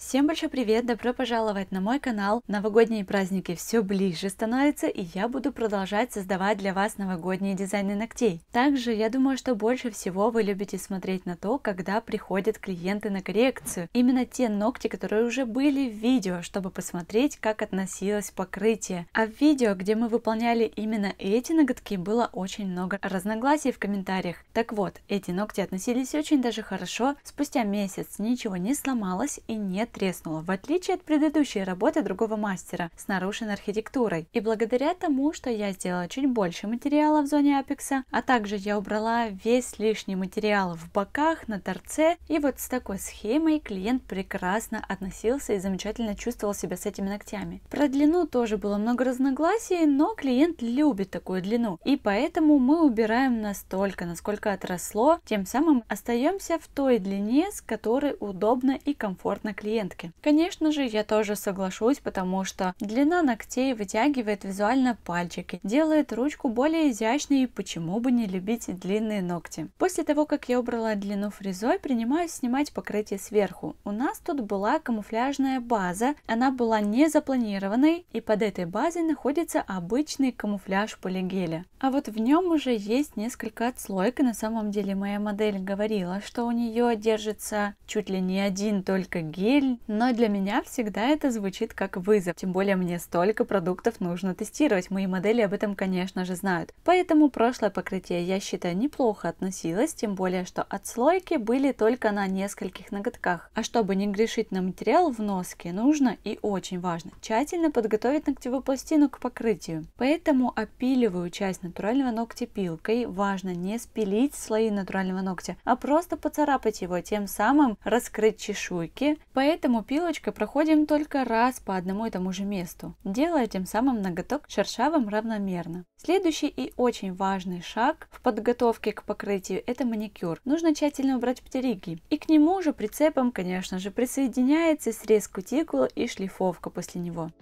Всем большой привет! Добро пожаловать на мой канал. Новогодние праздники все ближе становятся, и я буду продолжать создавать для вас новогодние дизайны ногтей. Также я думаю, что больше всего вы любите смотреть на то, когда приходят клиенты на коррекцию. Именно те ногти, которые уже были в видео, чтобы посмотреть, как относилось покрытие. А в видео, где мы выполняли именно эти ноготки, было очень много разногласий в комментариях. Так вот, эти ногти относились очень даже хорошо. Спустя месяц ничего не сломалось и нет треснула, в отличие от предыдущей работы другого мастера с нарушенной архитектурой. И благодаря тому, что я сделала чуть больше материала в зоне апекса, а также я убрала весь лишний материал в боках, на торце, и вот с такой схемой клиент прекрасно относился и замечательно чувствовал себя с этими ногтями. Про длину тоже было много разногласий, но клиент любит такую длину, и поэтому мы убираем настолько, насколько отросло, тем самым остаемся в той длине, с которой удобно и комфортно клиенту лентки. Конечно же, я тоже соглашусь, потому что длина ногтей вытягивает визуально пальчики, делает ручку более изящной и почему бы не любить длинные ногти. После того, как я убрала длину фрезой, принимаюсь снимать покрытие сверху. У нас тут была камуфляжная база, она была не запланированной и под этой базой находится обычный камуфляж полигеля. А вот в нем уже есть несколько отслоек и на самом деле моя модель говорила, что у нее держится чуть ли не один только гель, но для меня всегда это звучит как вызов. Тем более мне столько продуктов нужно тестировать, мои модели об этом, конечно же, знают. Поэтому прошлое покрытие, я считаю, неплохо относилось, тем более, что отслойки были только на нескольких ноготках. А чтобы не грешить на материал в носке, нужно и очень важно тщательно подготовить ногтевую пластину к покрытию. Поэтому опиливаю часть натурального ногтя пилкой. Важно не спилить слои натурального ногтя, а просто поцарапать его, тем самым раскрыть чешуйки. Поэтому Поэтому пилочкой проходим только раз по одному и тому же месту, делая тем самым ноготок шершавым равномерно. Следующий и очень важный шаг в подготовке к покрытию – это маникюр. Нужно тщательно убрать птериги. И к нему же прицепом, конечно же, присоединяется срез кутикулы и шлифовка после него.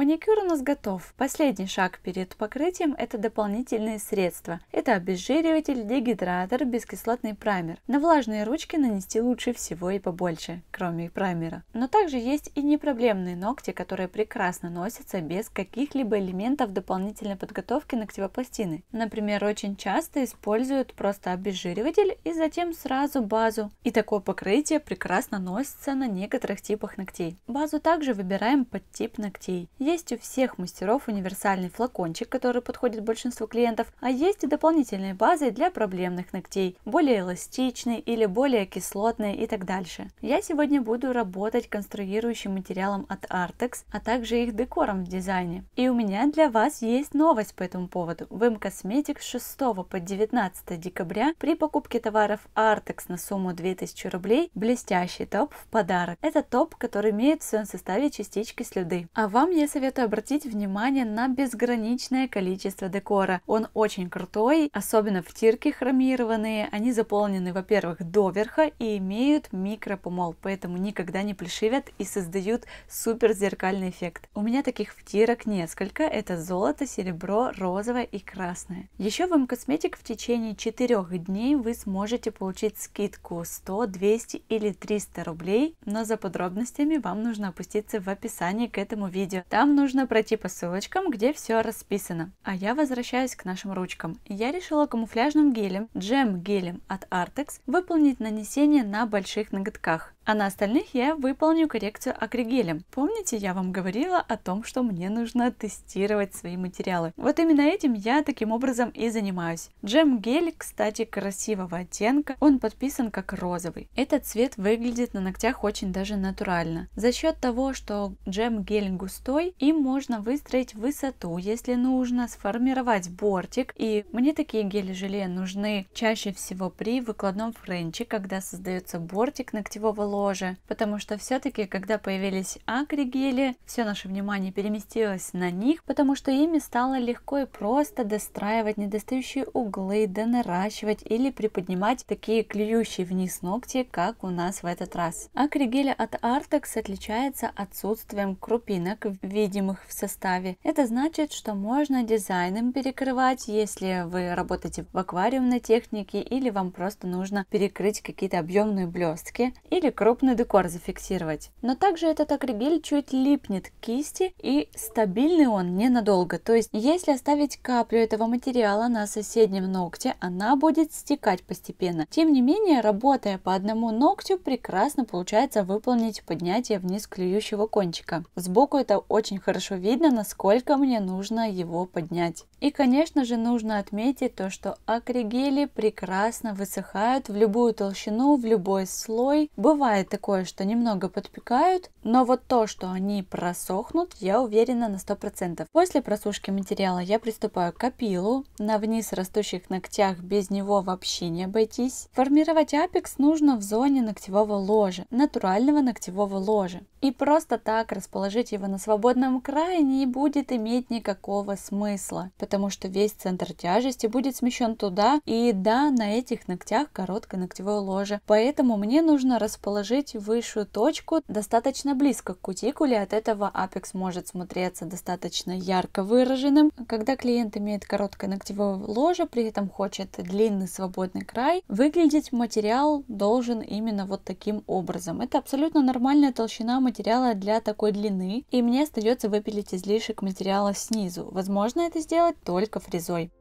Маникюр у нас готов. Последний шаг перед покрытием это дополнительные средства. Это обезжириватель, дегидратор, бескислотный праймер. На влажные ручки нанести лучше всего и побольше, кроме праймера. Но также есть и непроблемные ногти, которые прекрасно носятся без каких-либо элементов дополнительной подготовки ногтевой пластины. Например, очень часто используют просто обезжириватель и затем сразу базу. И такое покрытие прекрасно носится на некоторых типах ногтей. Базу также выбираем под тип ногтей. Есть у всех мастеров универсальный флакончик, который подходит большинству клиентов, а есть и дополнительные базы для проблемных ногтей, более эластичные или более кислотные и так дальше. Я сегодня буду работать конструирующим материалом от Artex, а также их декором в дизайне. И у меня для вас есть новость по этому поводу. В M-Cosmetics 6 по 19 декабря при покупке товаров Artex на сумму 2000 рублей блестящий топ в подарок. Это топ, который имеет в своем составе частички слюды. А вам я советую советую обратить внимание на безграничное количество декора. Он очень крутой, особенно втирки хромированные. Они заполнены, во-первых, доверха и имеют микропомол, поэтому никогда не плешивят и создают супер зеркальный эффект. У меня таких втирок несколько. Это золото, серебро, розовое и красное. Еще в косметик в течение 4 дней вы сможете получить скидку 100, 200 или 300 рублей, но за подробностями вам нужно опуститься в описании к этому видео. Там там нужно пройти по ссылочкам, где все расписано. А я возвращаюсь к нашим ручкам. Я решила камуфляжным гелем, джем гелем от Artex, выполнить нанесение на больших ноготках а на остальных я выполню коррекцию акригелем. Помните, я вам говорила о том, что мне нужно тестировать свои материалы. Вот именно этим я таким образом и занимаюсь. Джем-гель, кстати, красивого оттенка, он подписан как розовый. Этот цвет выглядит на ногтях очень даже натурально. За счет того, что джем-гель густой, им можно выстроить высоту, если нужно, сформировать бортик. И мне такие гели-желе нужны чаще всего при выкладном френче, когда создается бортик ногтевого лоба тоже, потому что все-таки, когда появились акригели, все наше внимание переместилось на них, потому что ими стало легко и просто достраивать недостающие углы, донаращивать или приподнимать такие клюющие вниз ногти, как у нас в этот раз. Акригеля от Artex отличается отсутствием крупинок, видимых в составе. Это значит, что можно дизайном перекрывать, если вы работаете в аквариумной технике или вам просто нужно перекрыть какие-то объемные блестки или крупный декор зафиксировать. Но также этот акригель чуть липнет к кисти и стабильный он ненадолго. То есть если оставить каплю этого материала на соседнем ногте, она будет стекать постепенно. Тем не менее, работая по одному ногтю, прекрасно получается выполнить поднятие вниз клюющего кончика. Сбоку это очень хорошо видно, насколько мне нужно его поднять. И, конечно же, нужно отметить то, что акригели прекрасно высыхают в любую толщину, в любой слой. Бывает Бывает такое, что немного подпекают, но вот то, что они просохнут, я уверена на 100%. После просушки материала я приступаю к опилу. На вниз растущих ногтях без него вообще не обойтись. Формировать апекс нужно в зоне ногтевого ложа, натурального ногтевого ложа. И просто так расположить его на свободном крае не будет иметь никакого смысла, потому что весь центр тяжести будет смещен туда и да, на этих ногтях короткое ногтевое ложе. Поэтому мне нужно расположить положить высшую точку достаточно близко к кутикуле, от этого апекс может смотреться достаточно ярко выраженным. Когда клиент имеет короткое ногтевое ложе, при этом хочет длинный свободный край, выглядеть материал должен именно вот таким образом. Это абсолютно нормальная толщина материала для такой длины, и мне остается выпилить излишек материала снизу. Возможно это сделать только фрезой.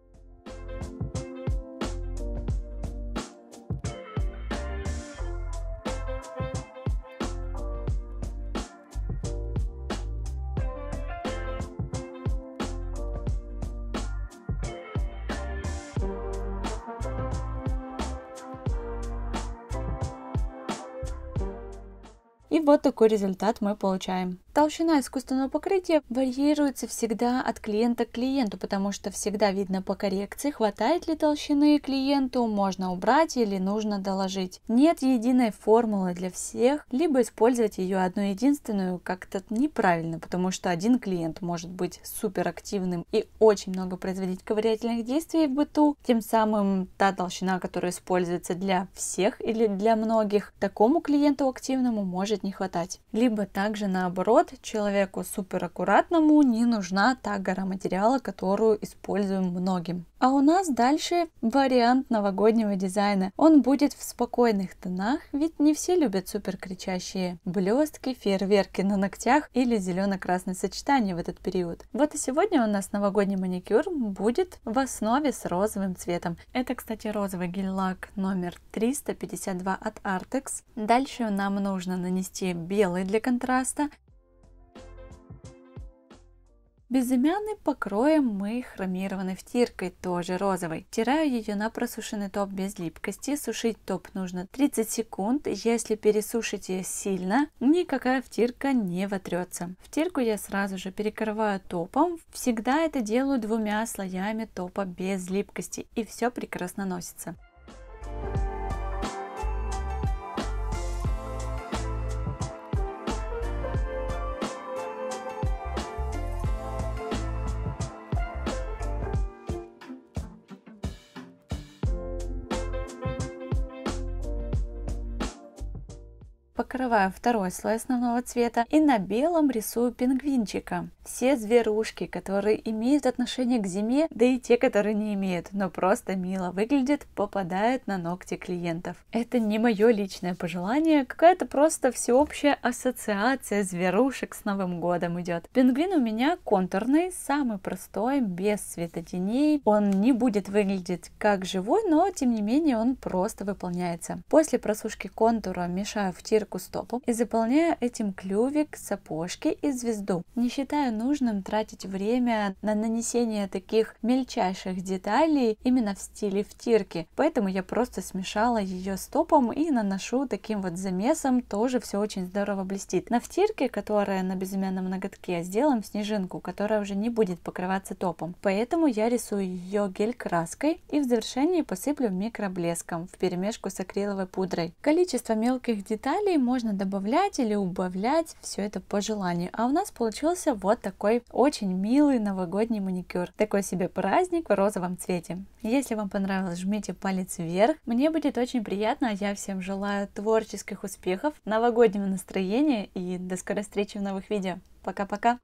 И вот такой результат мы получаем. Толщина искусственного покрытия варьируется всегда от клиента к клиенту, потому что всегда видно по коррекции, хватает ли толщины клиенту, можно убрать или нужно доложить. Нет единой формулы для всех, либо использовать ее одну единственную как-то неправильно, потому что один клиент может быть суперактивным и очень много производить ковырятельных действий в быту, тем самым та толщина, которая используется для всех или для многих, такому клиенту активному может не хватать. Либо также наоборот, человеку супераккуратному не нужна та гора материала, которую используем многим. А у нас дальше вариант новогоднего дизайна. Он будет в спокойных тонах, ведь не все любят супер кричащие блестки, фейерверки на ногтях или зелено-красное сочетание в этот период. Вот и сегодня у нас новогодний маникюр будет в основе с розовым цветом. Это, кстати, розовый гель-лак номер 352 от Artex. Дальше нам нужно нанести белый для контраста Безымянный покроем мы хромированной втиркой, тоже розовой. Втираю ее на просушенный топ без липкости. Сушить топ нужно 30 секунд. Если пересушить ее сильно, никакая втирка не вотрется. Втирку я сразу же перекрываю топом. Всегда это делаю двумя слоями топа без липкости. И все прекрасно носится. покрываю второй слой основного цвета и на белом рисую пингвинчика. Все зверушки, которые имеют отношение к зиме, да и те, которые не имеют, но просто мило выглядят, попадают на ногти клиентов. Это не мое личное пожелание, какая-то просто всеобщая ассоциация зверушек с Новым годом идет. Пингвин у меня контурный, самый простой, без светотеней. Он не будет выглядеть как живой, но тем не менее он просто выполняется. После просушки контура мешаю в тирку к стопу и заполняю этим клювик, сапожки и звезду. Не считаю нужным тратить время на нанесение таких мельчайших деталей именно в стиле втирки, поэтому я просто смешала ее с топом и наношу таким вот замесом, тоже все очень здорово блестит. На втирке, которая на безымянном ноготке, сделаем снежинку, которая уже не будет покрываться топом, поэтому я рисую ее гель-краской и в завершении посыплю микроблеском в перемешку с акриловой пудрой. Количество мелких деталей можно добавлять или убавлять все это по желанию. А у нас получился вот такой очень милый новогодний маникюр. Такой себе праздник в розовом цвете. Если вам понравилось, жмите палец вверх. Мне будет очень приятно, а я всем желаю творческих успехов, новогоднего настроения и до скорой встречи в новых видео. Пока-пока!